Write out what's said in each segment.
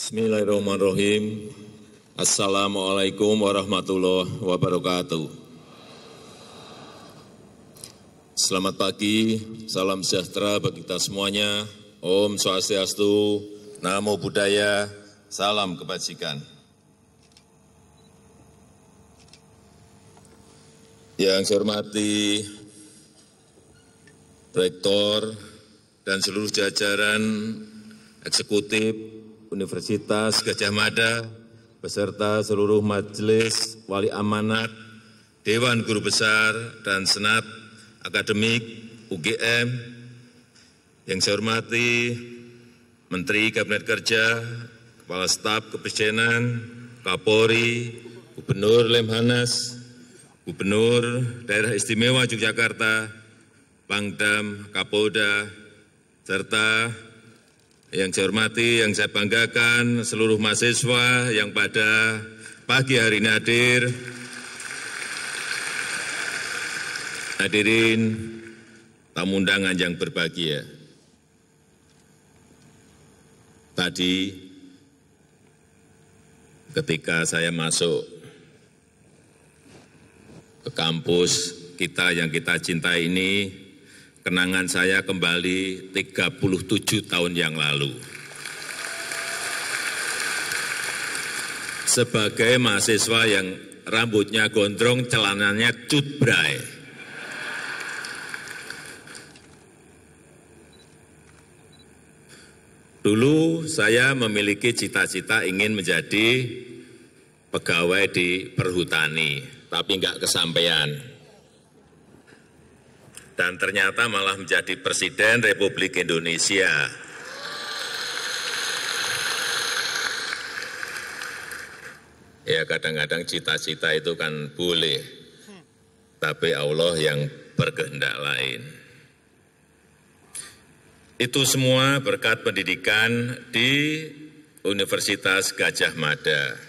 Bismillahirrahmanirrahim. Assalamualaikum warahmatullahi wabarakatuh. Selamat pagi, salam sejahtera bagi kita semuanya. Om Swastiastu, Namo Buddhaya, salam kebajikan. Yang saya hormati Rektor dan seluruh jajaran eksekutif Universitas Gajah Mada, beserta seluruh majelis wali amanat, Dewan Guru Besar dan Senat Akademik UGM, yang saya hormati Menteri Kabinet Kerja, Kepala Staf Kepresidenan, Kapolri, Gubernur Lemhanas, Gubernur Daerah Istimewa Yogyakarta, Pangdam, Kapolda, serta yang saya hormati, yang saya banggakan, seluruh mahasiswa yang pada pagi hari ini hadir. Hadirin tamu undangan yang berbahagia. Tadi ketika saya masuk ke kampus kita yang kita cintai ini, kenangan saya kembali 37 tahun yang lalu. Sebagai mahasiswa yang rambutnya gondrong, celananya cutbrai. Dulu saya memiliki cita-cita ingin menjadi pegawai di perhutani, tapi nggak kesampaian dan ternyata malah menjadi Presiden Republik Indonesia. Ya kadang-kadang cita-cita itu kan boleh, tapi Allah yang berkehendak lain. Itu semua berkat pendidikan di Universitas Gajah Mada.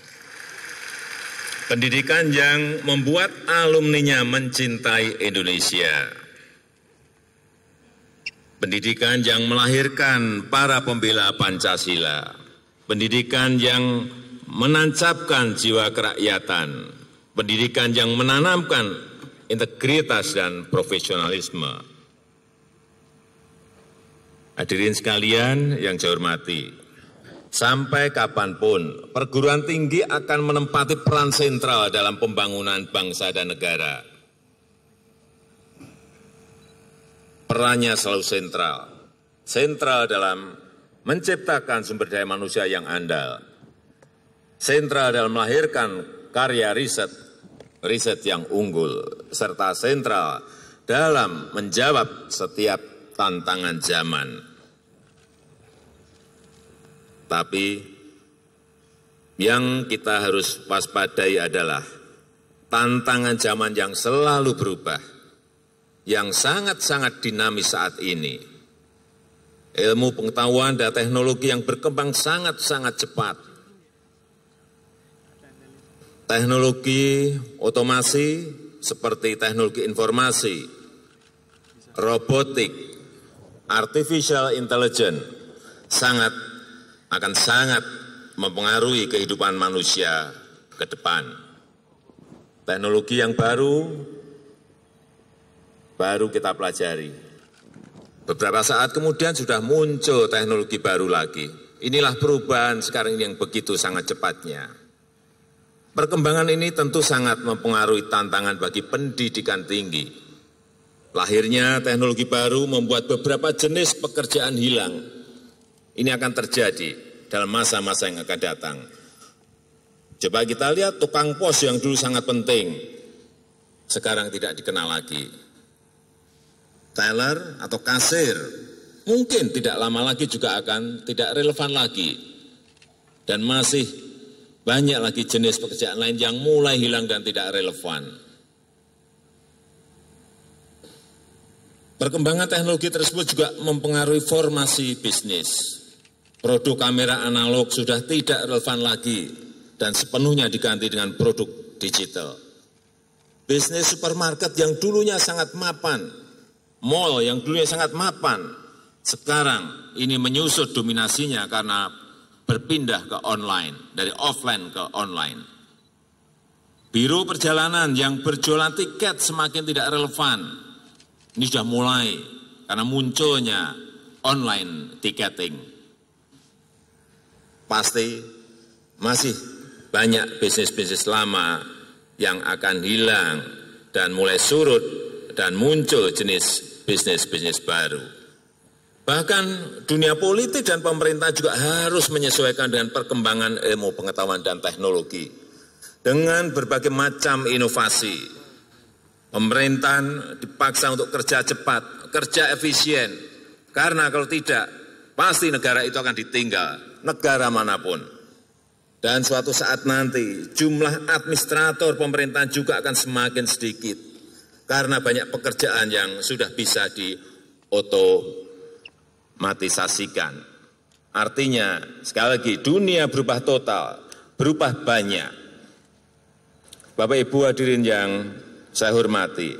Pendidikan yang membuat alumninya mencintai Indonesia pendidikan yang melahirkan para pembela Pancasila, pendidikan yang menancapkan jiwa kerakyatan, pendidikan yang menanamkan integritas dan profesionalisme. Hadirin sekalian yang saya hormati, sampai kapanpun perguruan tinggi akan menempati peran sentral dalam pembangunan bangsa dan negara perannya selalu sentral. Sentral dalam menciptakan sumber daya manusia yang andal. Sentral dalam melahirkan karya riset, riset yang unggul, serta sentral dalam menjawab setiap tantangan zaman. Tapi yang kita harus waspadai adalah tantangan zaman yang selalu berubah yang sangat-sangat dinamis saat ini. Ilmu pengetahuan dan teknologi yang berkembang sangat-sangat cepat. Teknologi otomasi seperti teknologi informasi, robotik, artificial intelligence sangat akan sangat mempengaruhi kehidupan manusia ke depan. Teknologi yang baru baru kita pelajari. Beberapa saat kemudian sudah muncul teknologi baru lagi. Inilah perubahan sekarang yang begitu sangat cepatnya. Perkembangan ini tentu sangat mempengaruhi tantangan bagi pendidikan tinggi. Lahirnya teknologi baru membuat beberapa jenis pekerjaan hilang. Ini akan terjadi dalam masa-masa yang akan datang. Coba kita lihat tukang pos yang dulu sangat penting, sekarang tidak dikenal lagi teller atau kasir, mungkin tidak lama lagi juga akan tidak relevan lagi. Dan masih banyak lagi jenis pekerjaan lain yang mulai hilang dan tidak relevan. Perkembangan teknologi tersebut juga mempengaruhi formasi bisnis. Produk kamera analog sudah tidak relevan lagi dan sepenuhnya diganti dengan produk digital. Bisnis supermarket yang dulunya sangat mapan Mall yang dulunya sangat mapan, sekarang ini menyusut dominasinya karena berpindah ke online, dari offline ke online. Biro perjalanan yang berjualan tiket semakin tidak relevan. Ini sudah mulai karena munculnya online ticketing. Pasti masih banyak bisnis-bisnis lama yang akan hilang dan mulai surut dan muncul jenis bisnis bisnis baru. Bahkan dunia politik dan pemerintah juga harus menyesuaikan dengan perkembangan ilmu pengetahuan dan teknologi dengan berbagai macam inovasi. Pemerintahan dipaksa untuk kerja cepat, kerja efisien, karena kalau tidak pasti negara itu akan ditinggal, negara manapun. Dan suatu saat nanti jumlah administrator pemerintahan juga akan semakin sedikit karena banyak pekerjaan yang sudah bisa diotomatisasikan. Artinya, sekali lagi, dunia berubah total, berubah banyak. Bapak Ibu hadirin yang saya hormati,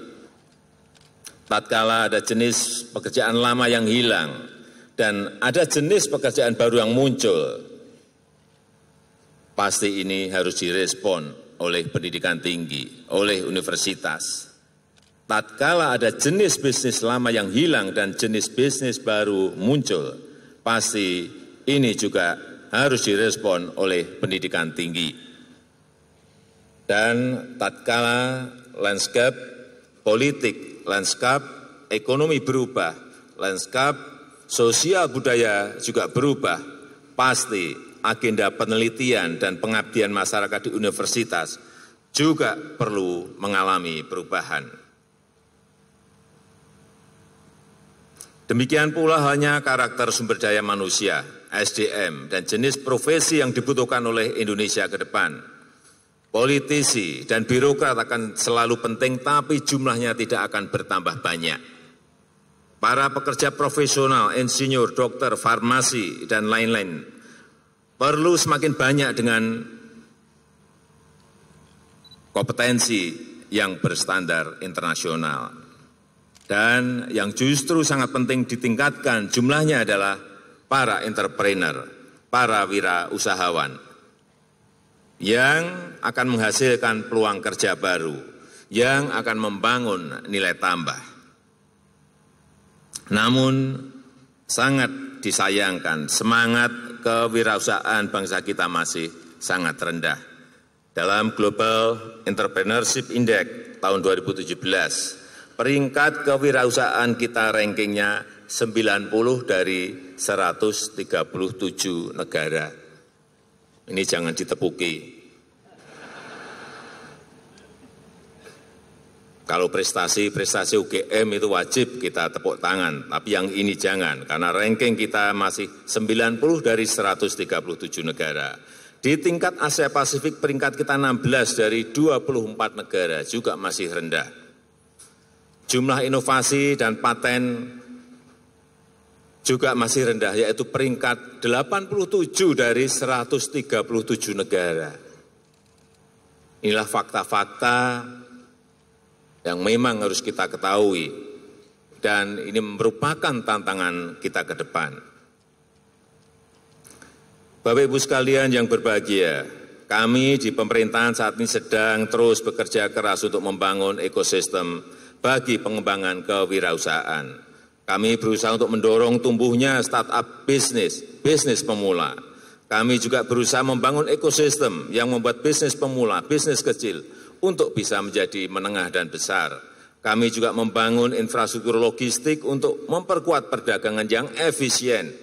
tatkala ada jenis pekerjaan lama yang hilang, dan ada jenis pekerjaan baru yang muncul, pasti ini harus direspon oleh pendidikan tinggi, oleh universitas, Tatkala ada jenis bisnis lama yang hilang dan jenis bisnis baru muncul, pasti ini juga harus direspon oleh pendidikan tinggi. Dan tatkala landscape politik, landscape ekonomi berubah, landscape sosial budaya juga berubah, pasti agenda penelitian dan pengabdian masyarakat di universitas juga perlu mengalami perubahan. Demikian pula hanya karakter sumber daya manusia, SDM, dan jenis profesi yang dibutuhkan oleh Indonesia ke depan. Politisi dan birokrat akan selalu penting, tapi jumlahnya tidak akan bertambah banyak. Para pekerja profesional, insinyur, dokter, farmasi, dan lain-lain perlu semakin banyak dengan kompetensi yang berstandar internasional dan yang justru sangat penting ditingkatkan jumlahnya adalah para entrepreneur, para wira usahawan yang akan menghasilkan peluang kerja baru, yang akan membangun nilai tambah. Namun sangat disayangkan semangat kewirausahaan bangsa kita masih sangat rendah. Dalam Global Entrepreneurship Index tahun 2017, Peringkat kewirausahaan kita rankingnya 90 dari 137 negara. Ini jangan ditepuki. Kalau prestasi-prestasi UGM itu wajib kita tepuk tangan, tapi yang ini jangan, karena ranking kita masih 90 dari 137 negara. Di tingkat Asia Pasifik peringkat kita 16 dari 24 negara, juga masih rendah. Jumlah inovasi dan paten juga masih rendah, yaitu peringkat 87 dari 137 negara. Inilah fakta-fakta yang memang harus kita ketahui, dan ini merupakan tantangan kita ke depan. Bapak Ibu sekalian yang berbahagia, kami di pemerintahan saat ini sedang terus bekerja keras untuk membangun ekosistem bagi pengembangan kewirausahaan. Kami berusaha untuk mendorong tumbuhnya startup bisnis, bisnis pemula. Kami juga berusaha membangun ekosistem yang membuat bisnis pemula, bisnis kecil, untuk bisa menjadi menengah dan besar. Kami juga membangun infrastruktur logistik untuk memperkuat perdagangan yang efisien.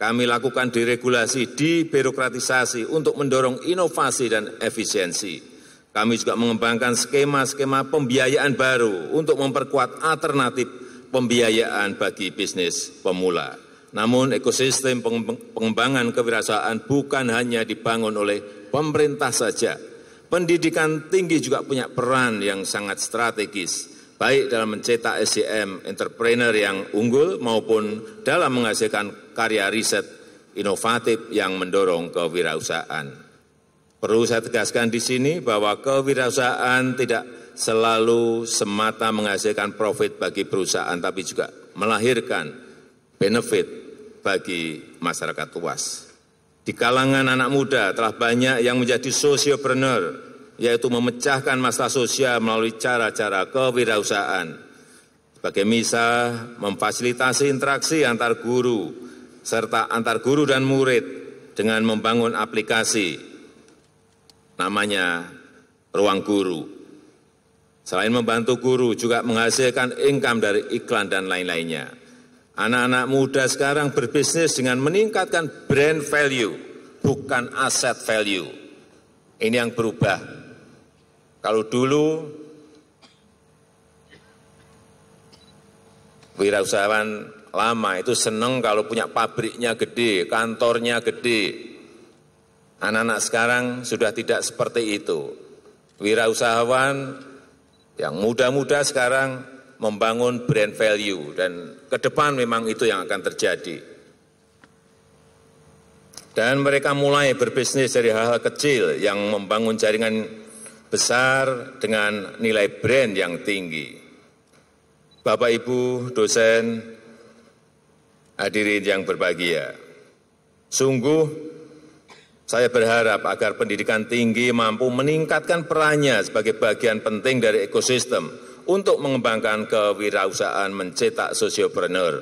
Kami lakukan diregulasi, dibirokratisasi untuk mendorong inovasi dan efisiensi. Kami juga mengembangkan skema-skema pembiayaan baru untuk memperkuat alternatif pembiayaan bagi bisnis pemula. Namun ekosistem pengembangan kewirausahaan bukan hanya dibangun oleh pemerintah saja. Pendidikan tinggi juga punya peran yang sangat strategis, baik dalam mencetak SDM e entrepreneur yang unggul maupun dalam menghasilkan karya riset inovatif yang mendorong kewirausahaan. Perlu saya tegaskan di sini bahwa kewirausahaan tidak selalu semata menghasilkan profit bagi perusahaan, tapi juga melahirkan benefit bagi masyarakat luas. Di kalangan anak muda telah banyak yang menjadi sosiopreneur, yaitu memecahkan masalah sosial melalui cara-cara kewirausahaan. Sebagai misal, memfasilitasi interaksi antar guru, serta antar guru dan murid dengan membangun aplikasi namanya ruang guru. Selain membantu guru, juga menghasilkan income dari iklan dan lain-lainnya. Anak-anak muda sekarang berbisnis dengan meningkatkan brand value, bukan aset value. Ini yang berubah. Kalau dulu wirausahawan lama itu seneng kalau punya pabriknya gede, kantornya gede, Anak-anak sekarang sudah tidak seperti itu. Wirausahawan yang muda-muda sekarang membangun brand value dan ke depan memang itu yang akan terjadi. Dan mereka mulai berbisnis dari hal-hal kecil yang membangun jaringan besar dengan nilai brand yang tinggi. Bapak Ibu dosen hadirin yang berbahagia. Sungguh saya berharap agar pendidikan tinggi mampu meningkatkan perannya sebagai bagian penting dari ekosistem untuk mengembangkan kewirausahaan mencetak sosiopreneur.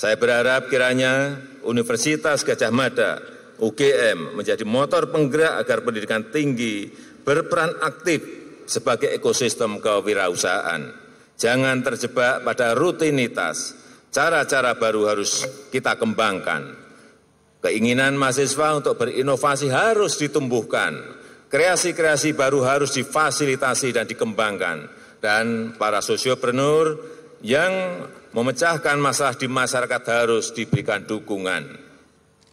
Saya berharap kiranya Universitas Gajah Mada, UGM, menjadi motor penggerak agar pendidikan tinggi berperan aktif sebagai ekosistem kewirausahaan. Jangan terjebak pada rutinitas, cara-cara baru harus kita kembangkan Keinginan mahasiswa untuk berinovasi harus ditumbuhkan. Kreasi-kreasi baru harus difasilitasi dan dikembangkan. Dan para sosioprenur yang memecahkan masalah di masyarakat harus diberikan dukungan.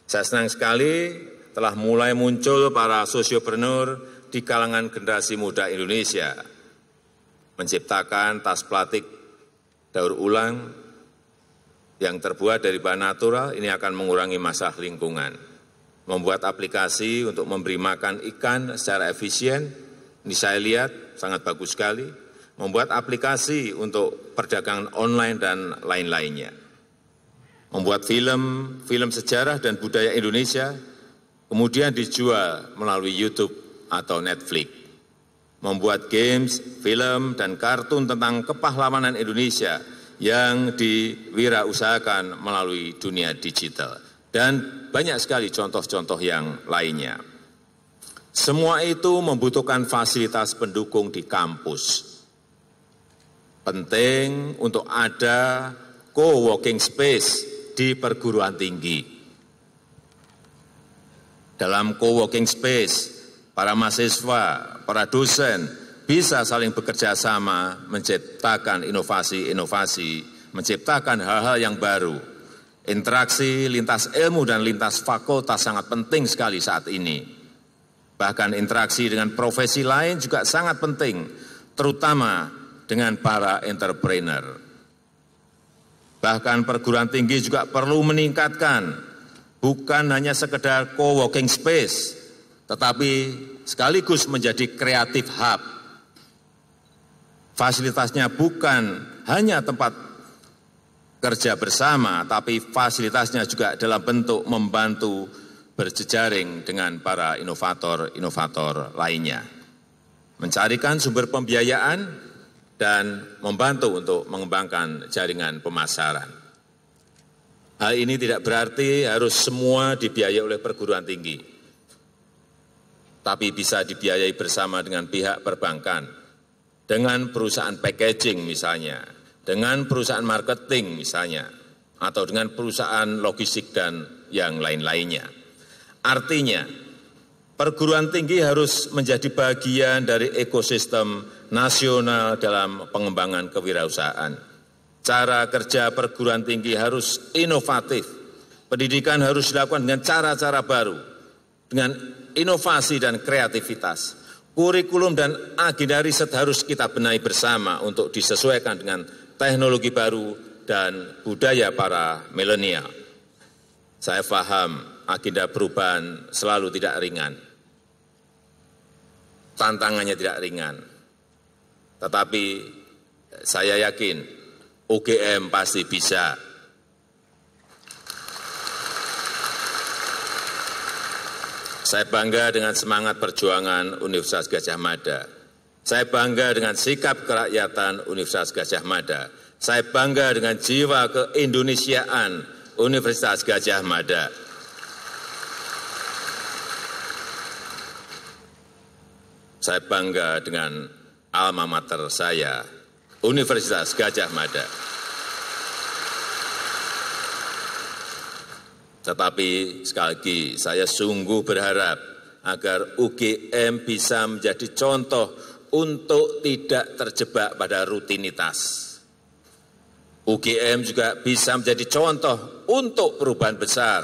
Saya senang sekali telah mulai muncul para sosioprenur di kalangan generasi muda Indonesia. Menciptakan tas plastik daur ulang yang terbuat dari bahan natural ini akan mengurangi masalah lingkungan. Membuat aplikasi untuk memberi makan ikan secara efisien, ini saya lihat sangat bagus sekali. Membuat aplikasi untuk perdagangan online dan lain-lainnya. Membuat film, film sejarah dan budaya Indonesia, kemudian dijual melalui YouTube atau Netflix. Membuat games, film, dan kartun tentang kepahlawanan Indonesia yang diwirausahakan melalui dunia digital. Dan banyak sekali contoh-contoh yang lainnya. Semua itu membutuhkan fasilitas pendukung di kampus. Penting untuk ada co-working space di perguruan tinggi. Dalam co-working space, para mahasiswa, para dosen, bisa saling bekerja sama, menciptakan inovasi-inovasi, menciptakan hal-hal yang baru. Interaksi lintas ilmu dan lintas fakultas sangat penting sekali saat ini. Bahkan interaksi dengan profesi lain juga sangat penting, terutama dengan para entrepreneur. Bahkan perguruan tinggi juga perlu meningkatkan, bukan hanya sekedar co-working space, tetapi sekaligus menjadi kreatif hub Fasilitasnya bukan hanya tempat kerja bersama, tapi fasilitasnya juga dalam bentuk membantu berjejaring dengan para inovator-inovator lainnya. Mencarikan sumber pembiayaan dan membantu untuk mengembangkan jaringan pemasaran. Hal ini tidak berarti harus semua dibiayai oleh perguruan tinggi, tapi bisa dibiayai bersama dengan pihak perbankan, dengan perusahaan packaging misalnya, dengan perusahaan marketing misalnya, atau dengan perusahaan logistik dan yang lain-lainnya. Artinya, perguruan tinggi harus menjadi bagian dari ekosistem nasional dalam pengembangan kewirausahaan. Cara kerja perguruan tinggi harus inovatif. Pendidikan harus dilakukan dengan cara-cara baru, dengan inovasi dan kreativitas Kurikulum dan agenda riset harus kita benahi bersama untuk disesuaikan dengan teknologi baru dan budaya para milenial. Saya paham agenda perubahan selalu tidak ringan. Tantangannya tidak ringan. Tetapi saya yakin UGM pasti bisa Saya bangga dengan semangat perjuangan Universitas Gajah Mada. Saya bangga dengan sikap kerakyatan Universitas Gajah Mada. Saya bangga dengan jiwa keindonesiaan Universitas Gajah Mada. Saya bangga dengan alma mater saya, Universitas Gajah Mada. Tetapi sekali lagi saya sungguh berharap agar UGM bisa menjadi contoh untuk tidak terjebak pada rutinitas. UGM juga bisa menjadi contoh untuk perubahan besar,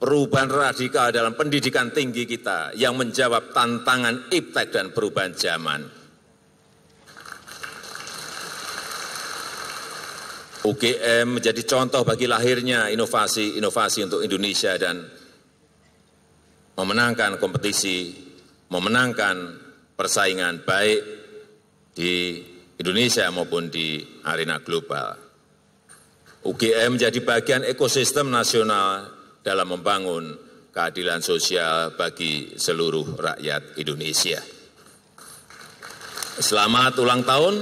perubahan radikal dalam pendidikan tinggi kita yang menjawab tantangan iptek dan perubahan zaman. UGM menjadi contoh bagi lahirnya inovasi-inovasi untuk Indonesia dan memenangkan kompetisi, memenangkan persaingan baik di Indonesia maupun di arena global. UGM menjadi bagian ekosistem nasional dalam membangun keadilan sosial bagi seluruh rakyat Indonesia. Selamat ulang tahun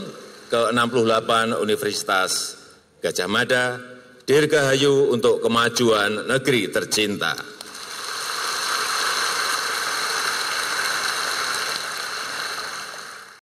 ke-68 Universitas Gajah Mada, Dirgahayu untuk kemajuan negeri tercinta.